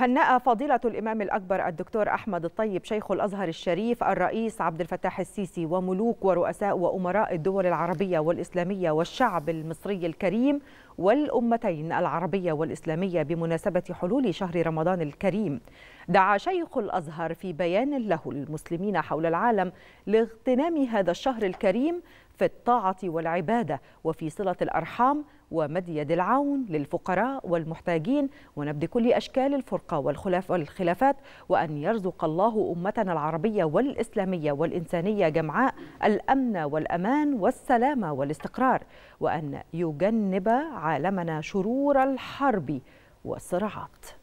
هنأ فضيلة الإمام الأكبر الدكتور أحمد الطيب شيخ الأزهر الشريف الرئيس عبد الفتاح السيسي وملوك ورؤساء وأمراء الدول العربية والإسلامية والشعب المصري الكريم والأمتين العربية والإسلامية بمناسبة حلول شهر رمضان الكريم دعا شيخ الأزهر في بيان له المسلمين حول العالم لاغتنام هذا الشهر الكريم في الطاعة والعبادة وفي صلة الأرحام ومد يد العون للفقراء والمحتاجين ونبذ كل أشكال الفرقة والخلاف والخلافات وأن يرزق الله أمتنا العربية والإسلامية والإنسانية جمعاء الأمن والأمان والسلامة والاستقرار وأن يجنب عالمنا شرور الحرب والصراعات